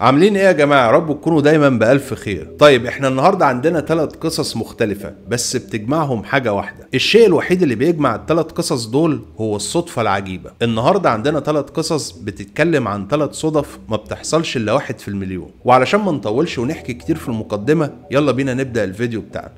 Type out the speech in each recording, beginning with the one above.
عاملين ايه يا جماعه رب تكونوا دايما بالف خير طيب احنا النهارده عندنا ثلاث قصص مختلفه بس بتجمعهم حاجه واحده الشيء الوحيد اللي بيجمع الثلاث قصص دول هو الصدفه العجيبه النهارده عندنا ثلاث قصص بتتكلم عن ثلاث صدف ما بتحصلش الا واحد في المليون وعلشان ما نطولش ونحكي كتير في المقدمه يلا بينا نبدا الفيديو بتاعنا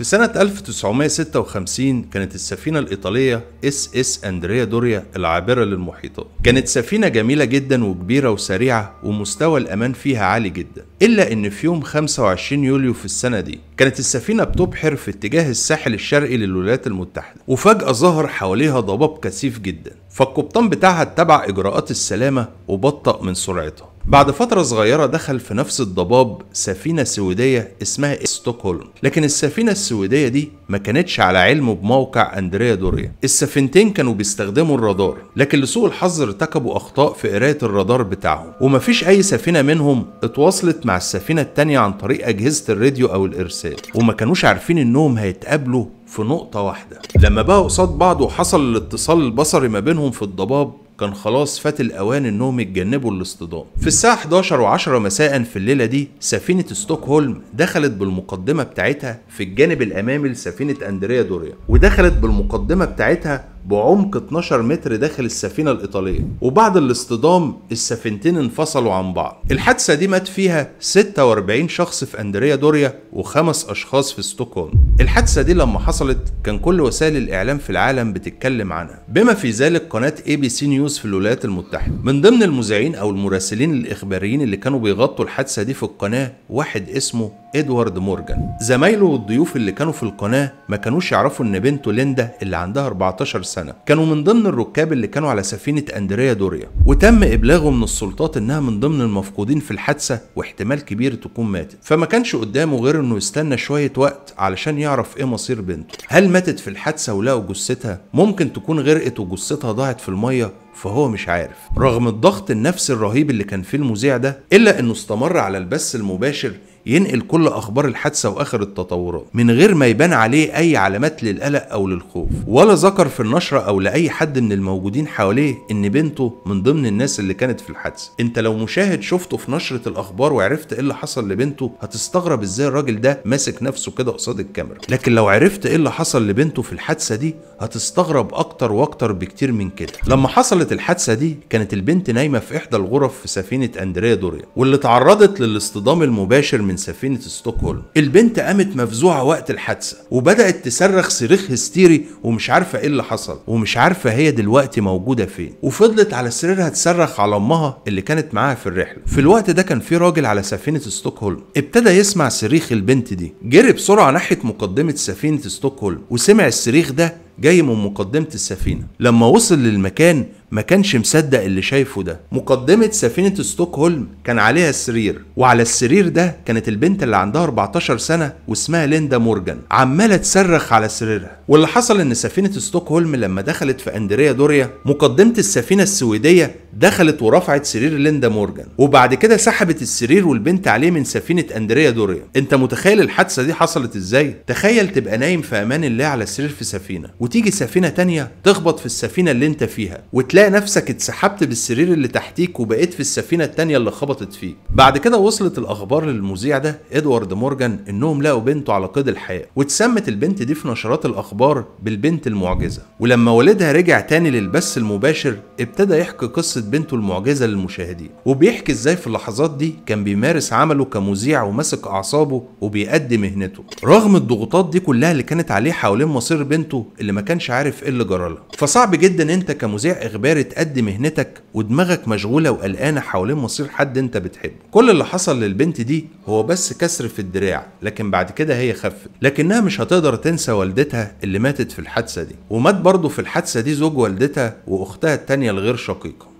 في سنة 1956 كانت السفينة الإيطالية اس اس أندريا دوريا العابرة للمحيطات. كانت سفينة جميلة جدا وكبيرة وسريعة ومستوى الأمان فيها عالي جدا، إلا إن في يوم 25 يوليو في السنة دي كانت السفينة بتبحر في اتجاه الساحل الشرقي للولايات المتحدة، وفجأة ظهر حواليها ضباب كثيف جدا، فالقبطان بتاعها اتبع إجراءات السلامة وبطأ من سرعتها. بعد فترة صغيرة دخل في نفس الضباب سفينة سويدية اسمها ستوكهولم لكن السفينة السويدية دي ما كانتش على علم بموقع أندريا دوريا السفينتين كانوا بيستخدموا الرادار لكن لسوء الحظ ارتكبوا أخطاء في قراية الرادار بتاعهم ومفيش أي سفينة منهم اتواصلت مع السفينة التانية عن طريق أجهزة الراديو أو الإرسال وما كانوش عارفين إنهم هيتقابلوا في نقطة واحدة لما بقوا قصاد بعض وحصل الاتصال البصري ما بينهم في الضباب كان خلاص فات الأوان إنهم يتجنبوا الاصطدام. في الساعة 11 و10 مساء في الليلة دي سفينة ستوكهولم دخلت بالمقدمة بتاعتها في الجانب الأمامي لسفينة أندريا دوريا ودخلت بالمقدمة بتاعتها بعمق 12 متر داخل السفينة الإيطالية وبعد الاصطدام السفينتين انفصلوا عن بعض الحادثة دي مات فيها 46 شخص في أندريا دوريا وخمس أشخاص في ستوكهولم الحادثة دي لما حصلت كان كل وسائل الإعلام في العالم بتتكلم عنها بما في ذلك قناة اي بي سي نيوز في الولايات المتحدة من ضمن المذيعين أو المراسلين الإخباريين اللي كانوا بيغطوا الحادثة دي في القناة واحد اسمه ادوارد مورجان زمايله والضيوف اللي كانوا في القناة ما كانوش يعرفوا ان بنته ليندا اللي عندها 14 سنة كانوا من ضمن الركاب اللي كانوا على سفينة أندريا دوريا وتم إبلاغه من السلطات إنها من ضمن المفقودين في الحادثة واحتمال كبير تكون ماتت فما كانش قدامه غير إنه يستنى شوية وقت علشان يعرف إيه مصير بنته هل ماتت في الحادثة ولقوا جثتها ممكن تكون غرقت وجثتها ضاعت في المية فهو مش عارف رغم الضغط النفسي الرهيب اللي كان فيه المذيع ده إلا إنه استمر على البث المباشر ينقل كل اخبار الحادثه واخر التطورات من غير ما يبان عليه اي علامات للقلق او للخوف ولا ذكر في النشره او لاي حد من الموجودين حواليه ان بنته من ضمن الناس اللي كانت في الحادثه انت لو مشاهد شفته في نشره الاخبار وعرفت ايه اللي حصل لبنته هتستغرب ازاي الراجل ده ماسك نفسه كده قصاد الكاميرا لكن لو عرفت ايه اللي حصل لبنته في الحادثه دي هتستغرب اكتر واكتر بكتير من كده لما حصلت الحادثه دي كانت البنت نايمه في احدى الغرف في سفينه اندريا دوريا واللي تعرضت للاصطدام المباشر من سفينة ستوكهولم البنت قامت مفزوعة وقت الحادثة وبدأت تصرخ صريخ هستيري ومش عارفة ايه اللي حصل ومش عارفة هي دلوقتي موجودة فين وفضلت على سريرها تصرخ على امها اللي كانت معاها في الرحلة في الوقت ده كان في راجل على سفينة ستوكهولم ابتدى يسمع صريخ البنت دي جري بسرعة ناحية مقدمة سفينة ستوكهولم وسمع الصريخ ده جاي من مقدمة السفينة لما وصل للمكان ما كانش مصدق اللي شايفه ده مقدمة سفينة ستوكهولم كان عليها سرير وعلى السرير ده كانت البنت اللي عندها 14 سنة واسمها ليندا مورجان عمالة تصرخ على سريرها واللي حصل ان سفينة ستوكهولم لما دخلت في اندريا دوريا مقدمة السفينة السويدية دخلت ورفعت سرير ليندا مورجان وبعد كده سحبت السرير والبنت عليه من سفينة اندريا دوريا انت متخيل الحادثة دي حصلت ازاي تخيل تبقى نايم في امان الله على سرير في سفينة وتيجي سفينه تانية تخبط في السفينه اللي انت فيها وتلاقي نفسك اتسحبت بالسرير اللي تحتيك وبقيت في السفينه التانية اللي خبطت فيك بعد كده وصلت الاخبار للمذيع ده ادوارد مورجان انهم لقوا بنته على قيد الحياه واتسمت البنت دي في نشرات الاخبار بالبنت المعجزه ولما والدها رجع تاني للبث المباشر ابتدى يحكي قصه بنته المعجزه للمشاهدين وبيحكي ازاي في اللحظات دي كان بيمارس عمله كمذيع وماسك اعصابه وبيأدي مهنته رغم الضغوطات دي كلها اللي كانت عليه حوالين مصير بنته اللي اللي ما كانش عارف ايه اللي له فصعب جدا انت كمذيع اخباري تأدي مهنتك ودماغك مشغوله وقلقانه حوالين مصير حد انت بتحبه كل اللي حصل للبنت دي هو بس كسر في الدراع لكن بعد كده هي خفت لكنها مش هتقدر تنسى والدتها اللي ماتت في الحادثه دي ومات برضه في الحادثه دي زوج والدتها واختها التانيه الغير شقيقه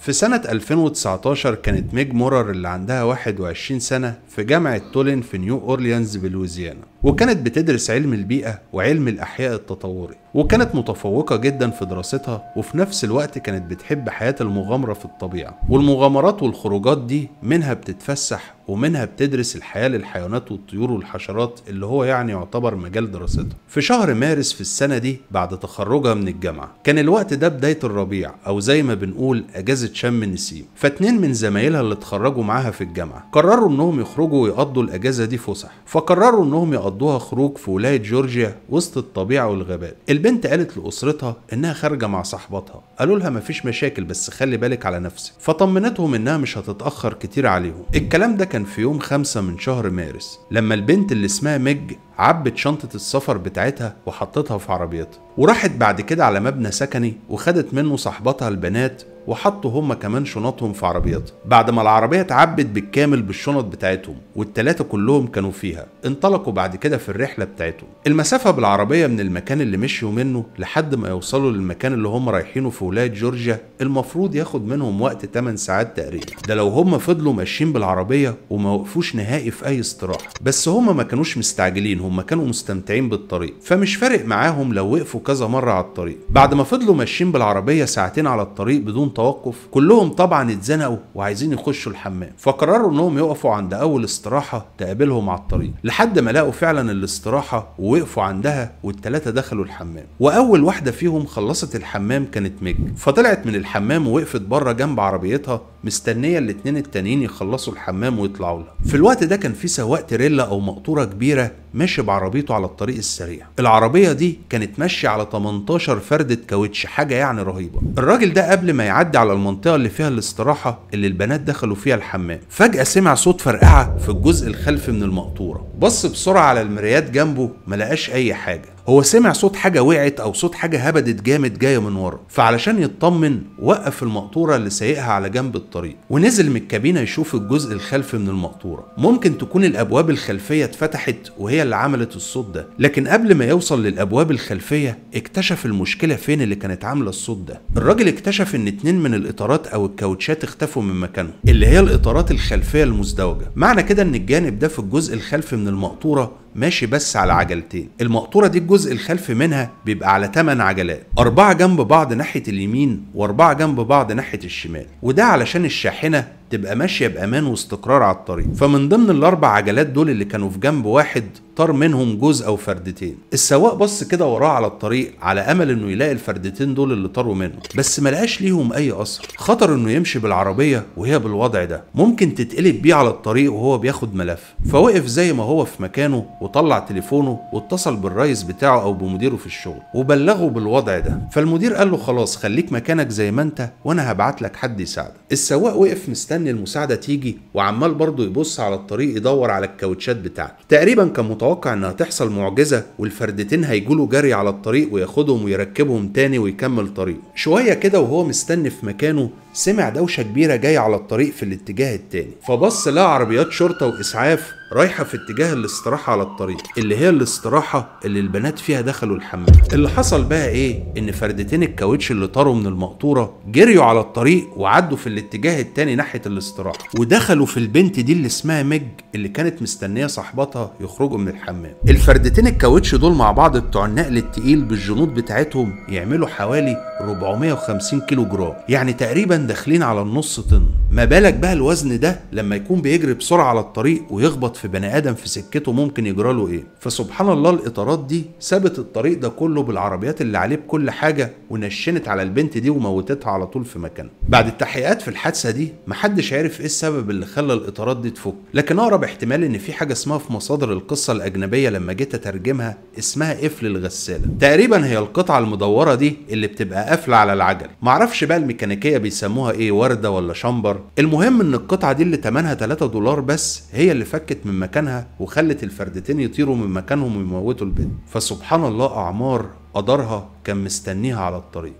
في سنة 2019 كانت ميج مورر اللي عندها 21 سنة في جامعة تولين في نيو أورليانز بلويزيانا وكانت بتدرس علم البيئة وعلم الأحياء التطوري وكانت متفوقة جدا في دراستها وفي نفس الوقت كانت بتحب حياة المغامرة في الطبيعة والمغامرات والخروجات دي منها بتتفسح ومنها بتدرس الحياة للحيوانات والطيور والحشرات اللي هو يعني يعتبر مجال دراستها في شهر مارس في السنة دي بعد تخرجها من الجامعة كان الوقت ده بداية الربيع أو زي ما بنقول أجازة شم النسيم فاتنين من زمايلها اللي اتخرجوا معاها في الجامعة قرروا إنهم يخرجوا ويقضوا الأجازة دي فسح فقرروا إنهم يقضوا قضوها خروج في ولاية جورجيا وسط الطبيعة والغابات البنت قالت لأسرتها إنها خارجة مع صاحبتها قالوا لها مفيش مشاكل بس خلي بالك على نفسك فطمنتهم إنها مش هتتأخر كتير عليهم الكلام ده كان في يوم خمسة من شهر مارس لما البنت اللي اسمها ميج عبت شنطة السفر بتاعتها وحطتها في عربيتها وراحت بعد كده على مبنى سكني وخدت منه صاحبتها البنات وحطوا هما كمان شنطهم في عربيتها بعد ما العربية اتعبت بالكامل بالشنط بتاعتهم والتلاتة كلهم كانوا فيها انطلقوا بعد كده في الرحلة بتاعتهم المسافة بالعربية من المكان اللي مشيوا منه لحد ما يوصلوا للمكان اللي هم رايحينه في ولاية جورجيا المفروض ياخد منهم وقت 8 ساعات تقريبا ده لو هم فضلوا ماشيين بالعربية وما وقفوش نهائي في أي استراحة بس هم ما كانوش مستعجلين هم هم كانوا مستمتعين بالطريق فمش فارق معاهم لو وقفوا كذا مرة على الطريق بعد ما فضلوا ماشيين بالعربية ساعتين على الطريق بدون توقف كلهم طبعا اتزنقوا وعايزين يخشوا الحمام فقرروا انهم يقفوا عند اول استراحة تقابلهم على الطريق لحد ما لقوا فعلا الاستراحة ووقفوا عندها والتلاتة دخلوا الحمام واول واحدة فيهم خلصت الحمام كانت ميج فطلعت من الحمام ووقفت بره جنب عربيتها مستنيه الاتنين التانيين يخلصوا الحمام ويطلعوا لها في الوقت ده كان في سواق تريلا او مقطوره كبيره ماشي بعربيته على الطريق السريع العربيه دي كانت ماشيه على 18 فرده كاوتش حاجه يعني رهيبه الراجل ده قبل ما يعدي على المنطقه اللي فيها الاستراحه اللي البنات دخلوا فيها الحمام فجاه سمع صوت فرقعه في الجزء الخلفي من المقطوره بص بسرعة على المرايات جنبه ملقاش أي حاجة هو سمع صوت حاجة وقعت أو صوت حاجة هبدت جامد جاية من ورا فعلشان يطمن وقف المقطورة اللي سايقها على جنب الطريق ونزل من الكابينة يشوف الجزء الخلفي من المقطورة ممكن تكون الأبواب الخلفية اتفتحت وهي اللي عملت الصوت ده لكن قبل ما يوصل للأبواب الخلفية اكتشف المشكلة فين اللي كانت عاملة الصوت ده الراجل اكتشف إن اتنين من الإطارات أو الكاوتشات اختفوا من مكانهم اللي هي الإطارات الخلفية المزدوجة معنى كده إن الجانب ده في الجزء الخلفي من المقطورة ماشي بس على عجلتين المقطورة دي الجزء الخلفي منها بيبقى على 8 عجلات أربعة جنب بعض ناحية اليمين وأربعة جنب بعض ناحية الشمال وده علشان الشاحنة تبقى ماشية بأمان واستقرار على الطريق فمن ضمن الأربع عجلات دول اللي كانوا في جنب واحد طار منهم جزء أو فردتين السواق بص كده وراه على الطريق على أمل إنه يلاقي الفردتين دول اللي طاروا منه بس ملقاش ليهم أي أثر خطر إنه يمشي بالعربية وهي بالوضع ده ممكن تتقلب بيه على الطريق وهو بياخد ملف فوقف زي ما هو في مكانه وطلع تليفونه واتصل بالريس بتاعه او بمديره في الشغل وبلغه بالوضع ده فالمدير قال له خلاص خليك مكانك زي ما انت وانا هبعت لك حد يساعدك السواق وقف مستني المساعده تيجي وعمال برضه يبص على الطريق يدور على الكاوتشات بتاعته تقريبا كان متوقع انها تحصل معجزه والفردتين له جري على الطريق وياخدهم ويركبهم تاني ويكمل طريقه شويه كده وهو مستني في مكانه سمع دوشة كبيرة جاية على الطريق في الاتجاه التاني فبص لقى عربيات شرطة وإسعاف رايحة في اتجاه الاستراحة على الطريق اللي هي الاستراحة اللي البنات فيها دخلوا الحمام اللي حصل بقى ايه ان فردتين الكاوتش اللي طاروا من المقطورة جريوا على الطريق وعدوا في الاتجاه التاني ناحية الاستراحة ودخلوا في البنت دي اللي اسمها ميج اللي كانت مستنية صاحبتها يخرجوا من الحمام الفردتين الكاوتش دول مع بعض بتوع النقل التقيل بالجنود بتاعتهم يعملوا حوالي 450 كيلو جرام يعني تقريبا داخلين على النص طن ما بالك بقى الوزن ده لما يكون بيجري بسرعه على الطريق ويخبط في بني ادم في سكته ممكن يجرى له ايه فسبحان الله الاطارات دي سابت الطريق ده كله بالعربيات اللي عليه بكل حاجه ونشنت على البنت دي وموتتها على طول في مكانها بعد التحقيقات في الحادثه دي محدش عارف ايه السبب اللي خلى الاطارات دي تفك لكن اقرب احتمال ان في حاجه اسمها في مصادر القصه الاجنبيه لما جيت اترجمها اسمها قفل الغساله تقريبا هي القطعه المدوره دي اللي بتبقى قافله على العجل معرفش بقى الميكانيكيه بيسموها بيسموها ايه ورده ولا شمبر المهم ان القطعه دي اللي ثمنها 3 دولار بس هي اللي فكت من مكانها وخلت الفردتين يطيروا من مكانهم ويموتوا البنت فسبحان الله اعمار قدرها كان مستنيها على الطريق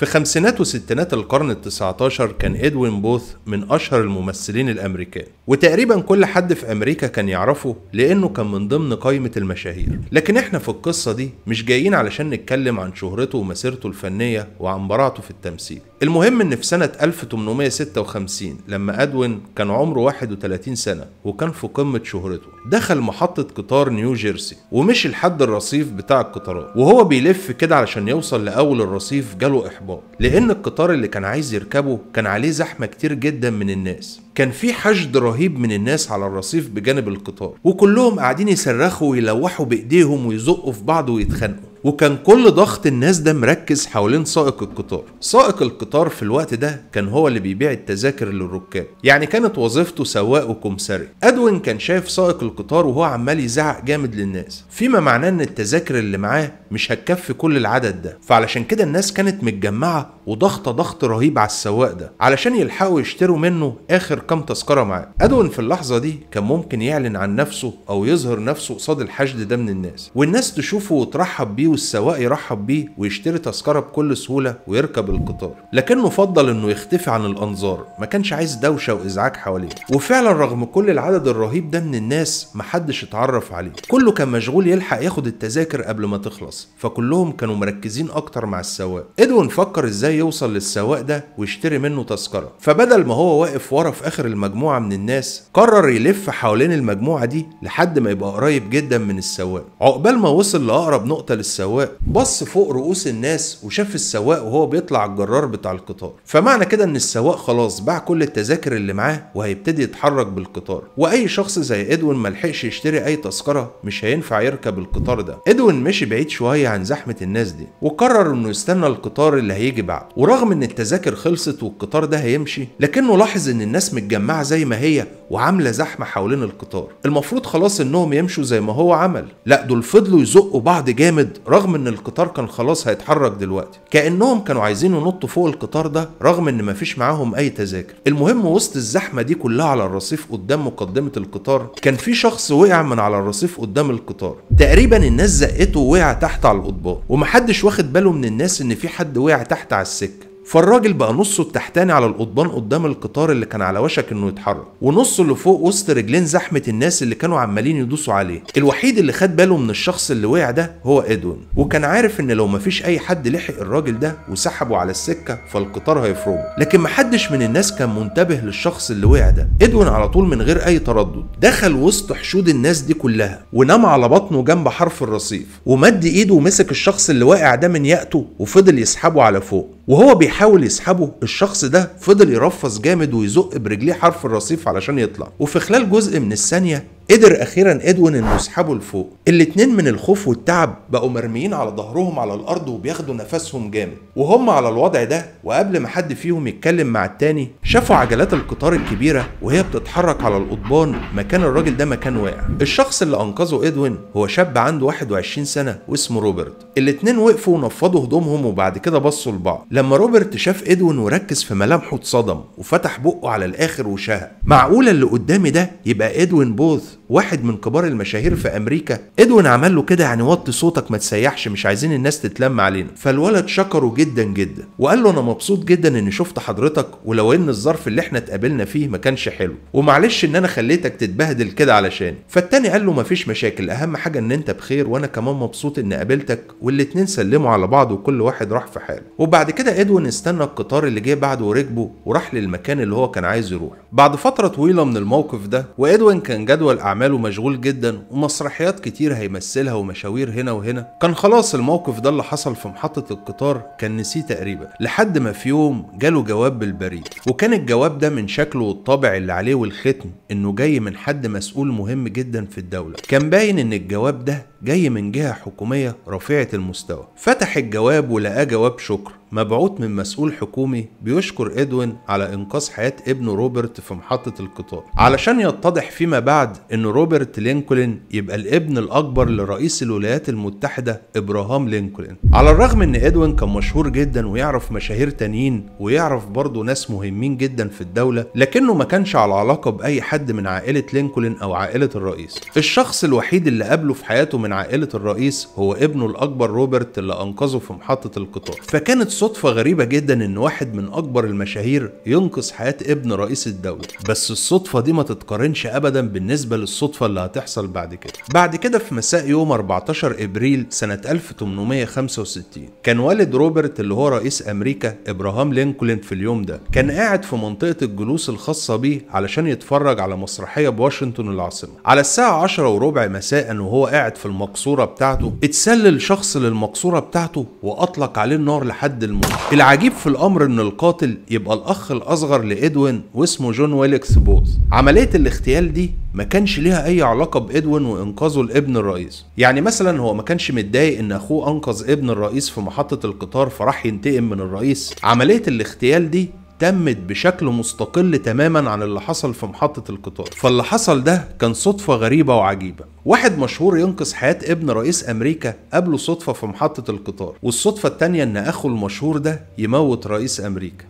في خمسينات وستينات القرن ال19 كان إدوين بوث من أشهر الممثلين الأمريكان وتقريبا كل حد في أمريكا كان يعرفه لأنه كان من ضمن قائمة المشاهير لكن إحنا في القصة دي مش جايين علشان نتكلم عن شهرته ومسيرته الفنية وعن براعته في التمثيل المهم ان في سنة 1856 لما ادوين كان عمره 31 سنة وكان في قمة شهرته دخل محطة قطار نيو جيرسي ومشي لحد الرصيف بتاع القطارات وهو بيلف كده علشان يوصل لأول الرصيف جاله إحباط لأن القطار اللي كان عايز يركبه كان عليه زحمة كتير جدا من الناس كان في حشد رهيب من الناس على الرصيف بجانب القطار وكلهم قاعدين يصرخوا ويلوحوا بايديهم ويزقوا في بعض ويتخانقوا وكان كل ضغط الناس ده مركز حوالين سائق القطار سائق القطار في الوقت ده كان هو اللي بيبيع التذاكر للركاب يعني كانت وظيفته سواق وكمسري ادوين كان شايف سائق القطار وهو عمال يزعق جامد للناس فيما معناه ان التذاكر اللي معاه مش هتكفي كل العدد ده فعلشان كده الناس كانت متجمعه وضغطه ضغط رهيب على السواق ده علشان يلحقوا يشتروا منه اخر كام تذكره معاه ادون في اللحظه دي كان ممكن يعلن عن نفسه او يظهر نفسه قصاد الحشد ده من الناس والناس تشوفه وترحب بيه والسواق يرحب بيه ويشتري تذكره بكل سهوله ويركب القطار لكنه فضل انه يختفي عن الانظار ما كانش عايز دوشه وازعاج حواليه وفعلا رغم كل العدد الرهيب ده من الناس محدش اتعرف عليه كله كان مشغول يلحق ياخد التذاكر قبل ما تخلص فكلهم كانوا مركزين اكتر مع السواق إدون فكر ازاي يوصل للسواق ده ويشتري منه تذكره فبدل ما هو واقف ورا في اخر المجموعه من الناس قرر يلف حوالين المجموعه دي لحد ما يبقى قريب جدا من السواق عقبال ما وصل لاقرب نقطه للسواق بص فوق رؤوس الناس وشاف السواق وهو بيطلع الجرار بتاع القطار فمعنى كده ان السواق خلاص باع كل التذاكر اللي معاه وهيبتدي يتحرك بالقطار واي شخص زي ادوين ملحقش يشتري اي تذكره مش هينفع يركب القطار ده ادوين مشي بعيد شويه عن زحمه الناس دي وقرر انه يستنى القطار اللي هيجي بعد ورغم ان التذاكر خلصت والقطار ده هيمشي لكنه لاحظ ان الناس متجمعه زي ما هي وعامله زحمه حوالين القطار المفروض خلاص انهم يمشوا زي ما هو عمل لا دول فضلوا يزقوا بعض جامد رغم ان القطار كان خلاص هيتحرك دلوقتي كانهم كانوا عايزين ينطوا فوق القطار ده رغم ان مفيش معاهم اي تذاكر المهم وسط الزحمه دي كلها على الرصيف قدام مقدمه القطار كان في شخص وقع من على الرصيف قدام القطار تقريبا الناس زقته ووقع تحت على القطبان ومحدش واخد باله من الناس ان في حد وقع تحت على السكه فالراجل بقى نصه التحتاني على القضبان قدام القطار اللي كان على وشك انه يتحرك ونصه اللي فوق وسط رجلين زحمه الناس اللي كانوا عمالين يدوسوا عليه الوحيد اللي خد باله من الشخص اللي وقع ده هو ادون وكان عارف ان لو مفيش اي حد لحق الراجل ده وسحبه على السكه فالقطار هيفرمه لكن محدش من الناس كان منتبه للشخص اللي وقع ده ادون على طول من غير اي تردد دخل وسط حشود الناس دي كلها ونام على بطنه جنب حرف الرصيف ومد ايده ومسك الشخص اللي واقع ده من يقته وفضل يسحبه على فوق وهو بيحاول يسحبه الشخص ده فضل يرفص جامد ويزق برجليه حرف الرصيف علشان يطلع وفي خلال جزء من الثانيه قدر اخيرا ادوين انه يسحبه لفوق الاتنين من الخوف والتعب بقوا مرميين على ظهرهم على الارض وبياخدوا نفسهم جامد وهم على الوضع ده وقبل ما حد فيهم يتكلم مع التاني شافوا عجلات القطار الكبيره وهي بتتحرك على القضبان مكان الراجل ده مكان واقع الشخص اللي انقذه ادوين هو شاب عنده 21 سنه واسمه روبرت الاتنين وقفوا ونفضوا هدومهم وبعد كده بصوا لبعض لما روبرت شاف ادوين وركز في ملامحه اتصدم وفتح بقه على الاخر وشهق معقوله اللي قدامي ده يبقى ادوين بوث واحد من كبار المشاهير في امريكا ادوين عمل له كده يعني وطي صوتك ما تسيحش مش عايزين الناس تتلم علينا فالولد شكره جدا جدا وقال له انا مبسوط جدا اني شفت حضرتك ولو ان الظرف اللي احنا اتقابلنا فيه ما كانش حلو ومعلش ان انا خليتك تتبهدل كده علشان فالتاني قال له مفيش مشاكل اهم حاجه ان انت بخير وانا كمان مبسوط اني قابلتك والاتنين سلموا على بعض وكل واحد راح في حاله وبعد كده ادوين استنى القطار اللي جه بعده وركبه وراح للمكان اللي هو كان عايز يروح بعد فتره طويله من الموقف ده وادوين كان جدول رجل أعماله مشغول جدا ومسرحيات كتير هيمثلها ومشاوير هنا وهنا كان خلاص الموقف ده اللي حصل في محطة القطار كان نسيه تقريبا لحد ما في يوم جاله جواب بالبريد وكان الجواب ده من شكله والطابع اللي عليه والختم إنه جاي من حد مسؤول مهم جدا في الدولة كان باين إن الجواب ده جاي من جهة حكومية رفيعة المستوى فتح الجواب ولقاه جواب شكر مبعوث من مسؤول حكومي بيشكر إدوين على إنقاذ حياة ابنه روبرت في محطة القطار علشان يتضح فيما بعد إن روبرت لينكولن يبقى الابن الأكبر لرئيس الولايات المتحدة إبراهام لينكولن على الرغم إن إدوين كان مشهور جدا ويعرف مشاهير تانيين ويعرف برضه ناس مهمين جدا في الدولة لكنه ما كانش على علاقة بأي حد من عائلة لينكولن أو عائلة الرئيس الشخص الوحيد اللي قابله في حياته من عائلة الرئيس هو ابنه الأكبر روبرت اللي أنقذه في محطة القطار فكانت صدفة غريبة جدا ان واحد من اكبر المشاهير ينقذ حياة ابن رئيس الدولة بس الصدفة دي ما تتقارنش ابدا بالنسبة للصدفة اللي هتحصل بعد كده بعد كده في مساء يوم 14 ابريل سنة 1865 كان والد روبرت اللي هو رئيس امريكا ابراهام لينكولن في اليوم ده كان قاعد في منطقة الجلوس الخاصة بيه علشان يتفرج على مسرحية بواشنطن العاصمة على الساعة 10 وربع مساء وهو قاعد في المقصورة بتاعته اتسلل شخص للمقصورة بتاعته واطلق عليه النار لحد الموت العجيب في الامر ان القاتل يبقى الاخ الاصغر لادوين واسمه جون ويلكس بوز عمليه الاغتيال دي ما كانش ليها اي علاقه بادوين وانقاذه لابن الرئيس يعني مثلا هو ما كانش متضايق ان اخوه انقذ ابن الرئيس في محطه القطار فراح ينتقم من الرئيس عمليه الاغتيال دي اهتمت بشكل مستقل تماما عن اللي حصل في محطة القطار فاللي حصل ده كان صدفة غريبة وعجيبة واحد مشهور ينقذ حياة ابن رئيس أمريكا قابله صدفة في محطة القطار والصدفة التانية إن أخو المشهور ده يموت رئيس أمريكا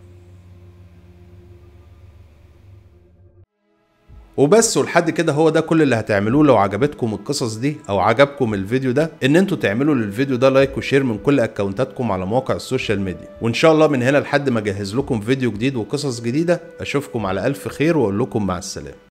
وبس ولحد كده هو ده كل اللي هتعملوه لو عجبتكم القصص دي او عجبكم الفيديو ده ان انتوا تعملوا للفيديو ده لايك وشير من كل اكونتاتكم على مواقع السوشيال ميديا وان شاء الله من هنا لحد ما اجهز لكم فيديو جديد وقصص جديده اشوفكم على الف خير واقول لكم مع السلامه